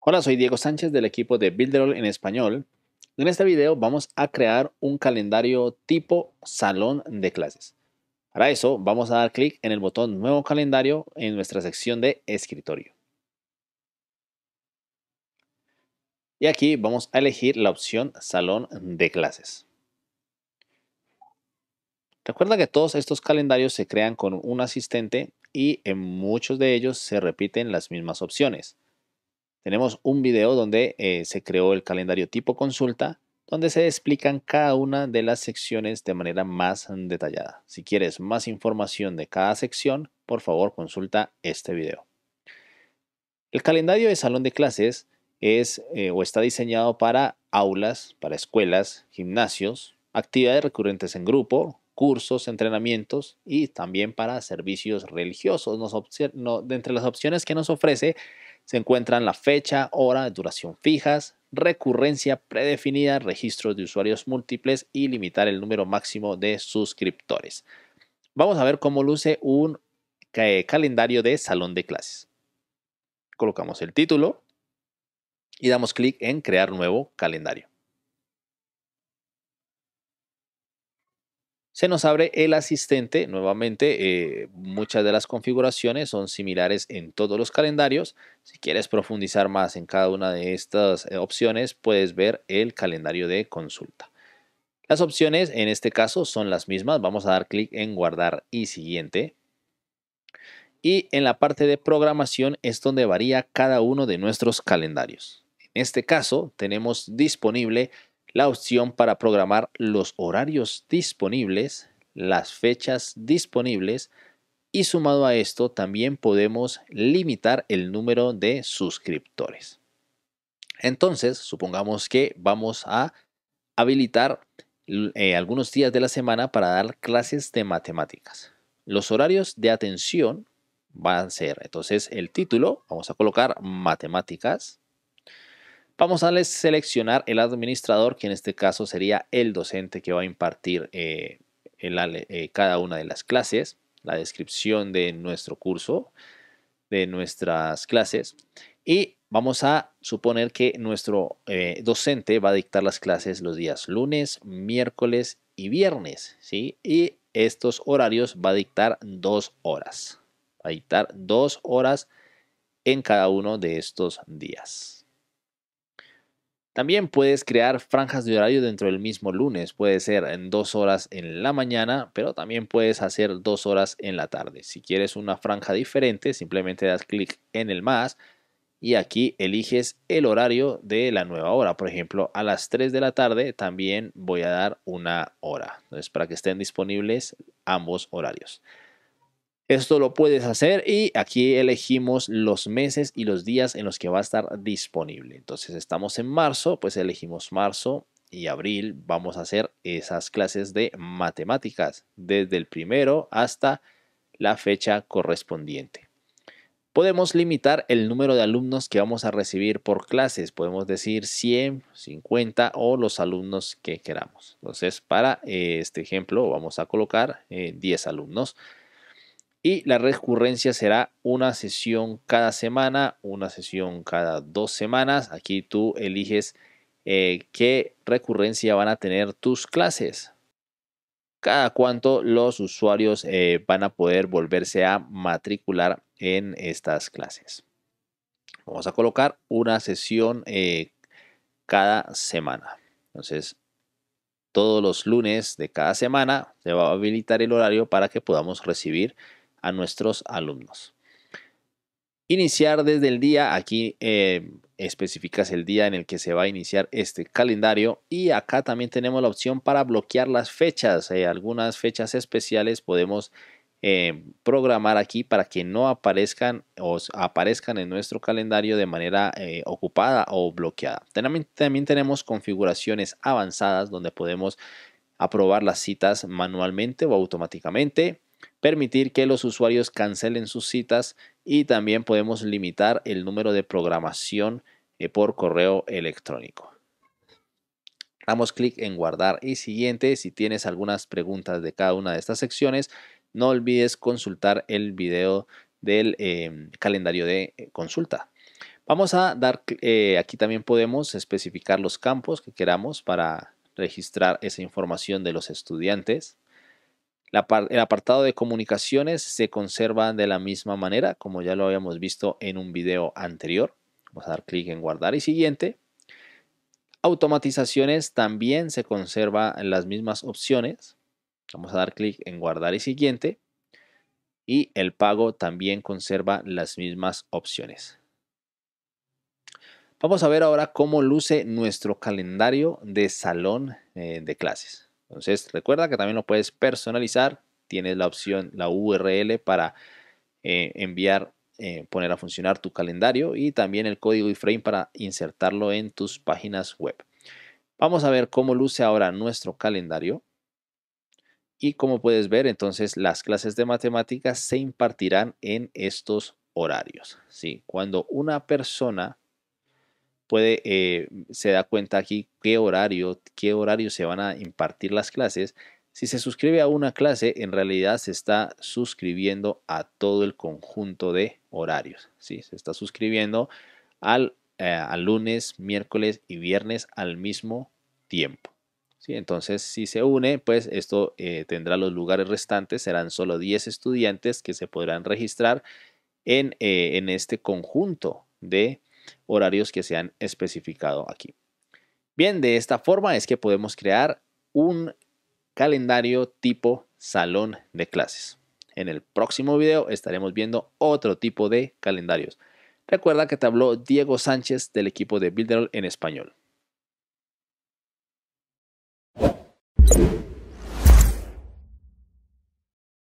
Hola, soy Diego Sánchez del equipo de Builderall en español. En este video vamos a crear un calendario tipo salón de clases. Para eso vamos a dar clic en el botón Nuevo calendario en nuestra sección de escritorio. Y aquí vamos a elegir la opción Salón de clases. Recuerda que todos estos calendarios se crean con un asistente y en muchos de ellos se repiten las mismas opciones. Tenemos un video donde eh, se creó el calendario tipo consulta, donde se explican cada una de las secciones de manera más detallada. Si quieres más información de cada sección, por favor consulta este video. El calendario de salón de clases es eh, o está diseñado para aulas, para escuelas, gimnasios, actividades recurrentes en grupo, cursos, entrenamientos y también para servicios religiosos. de entre las opciones que nos ofrece se encuentran la fecha, hora, duración fijas, recurrencia predefinida, registros de usuarios múltiples y limitar el número máximo de suscriptores. Vamos a ver cómo luce un eh, calendario de salón de clases. Colocamos el título y damos clic en crear nuevo calendario. se nos abre el asistente. Nuevamente, eh, muchas de las configuraciones son similares en todos los calendarios. Si quieres profundizar más en cada una de estas eh, opciones, puedes ver el calendario de consulta. Las opciones en este caso son las mismas. Vamos a dar clic en guardar y siguiente. Y en la parte de programación es donde varía cada uno de nuestros calendarios. En este caso tenemos disponible la opción para programar los horarios disponibles, las fechas disponibles y sumado a esto también podemos limitar el número de suscriptores. Entonces, supongamos que vamos a habilitar eh, algunos días de la semana para dar clases de matemáticas. Los horarios de atención van a ser, entonces, el título, vamos a colocar matemáticas, Vamos a seleccionar el administrador, que en este caso sería el docente que va a impartir eh, eh, cada una de las clases, la descripción de nuestro curso, de nuestras clases. Y vamos a suponer que nuestro eh, docente va a dictar las clases los días lunes, miércoles y viernes, ¿sí? Y estos horarios va a dictar dos horas. Va a dictar dos horas en cada uno de estos días. También puedes crear franjas de horario dentro del mismo lunes. Puede ser en dos horas en la mañana, pero también puedes hacer dos horas en la tarde. Si quieres una franja diferente, simplemente das clic en el más y aquí eliges el horario de la nueva hora. Por ejemplo, a las 3 de la tarde también voy a dar una hora. Entonces, para que estén disponibles ambos horarios. Esto lo puedes hacer y aquí elegimos los meses y los días en los que va a estar disponible. Entonces estamos en marzo, pues elegimos marzo y abril. Vamos a hacer esas clases de matemáticas desde el primero hasta la fecha correspondiente. Podemos limitar el número de alumnos que vamos a recibir por clases. Podemos decir 100, 50 o los alumnos que queramos. Entonces, para este ejemplo, vamos a colocar 10 eh, alumnos. Y la recurrencia será una sesión cada semana, una sesión cada dos semanas. Aquí tú eliges eh, qué recurrencia van a tener tus clases. Cada cuánto los usuarios eh, van a poder volverse a matricular en estas clases. Vamos a colocar una sesión eh, cada semana. Entonces, todos los lunes de cada semana se va a habilitar el horario para que podamos recibir a nuestros alumnos. Iniciar desde el día, aquí eh, especificas el día en el que se va a iniciar este calendario y acá también tenemos la opción para bloquear las fechas. Eh, algunas fechas especiales podemos eh, programar aquí para que no aparezcan o aparezcan en nuestro calendario de manera ocupada o bloqueada. También, también, tenemos configuraciones avanzadas donde podemos aprobar las citas manualmente o automáticamente permitir que los usuarios cancelen sus citas y también podemos limitar el número de programación eh, por correo electrónico. Damos clic en guardar y siguiente. Si tienes algunas preguntas de cada una de estas secciones, no olvides consultar el video del em, calendario de eh, consulta. Vamos a dar, eh, aquí también podemos especificar los campos que queramos para registrar esa información de los estudiantes. El apartado de comunicaciones se conserva de la misma manera, como ya lo habíamos visto en un video anterior. Vamos a dar clic en guardar y siguiente. Automatizaciones también se conserva en las mismas opciones. Vamos a dar clic en guardar y siguiente. Y el pago también conserva las mismas opciones. Vamos a ver ahora cómo luce nuestro calendario de salón eh, de clases. Entonces, recuerda que también lo puedes personalizar. Tienes la opción, la URL para eh, enviar, eh, poner a funcionar tu calendario y también el código iframe para insertarlo en tus páginas web. Vamos a ver cómo luce ahora nuestro calendario. Y como puedes ver, entonces las clases de matemáticas se impartirán en estos horarios. ¿sí? Cuando una persona puede, eh, se da cuenta aquí qué horario, qué horario se van a impartir las clases. Si se suscribe a una clase, en realidad se está suscribiendo a todo el conjunto de horarios. Se está suscribiendo al, eh, al lunes, miércoles y viernes al mismo tiempo. Entonces, si se une, pues esto eh, tendrá los lugares restantes. Serán solo 10 estudiantes que se podrán registrar en, en este conjunto de horarios que se han especificado aquí. Bien, de esta forma es que podemos crear un calendario tipo salón de clases. En el próximo video estaremos viendo otro tipo de calendarios. Recuerda que te habló Diego Sánchez del equipo de Builderall en español.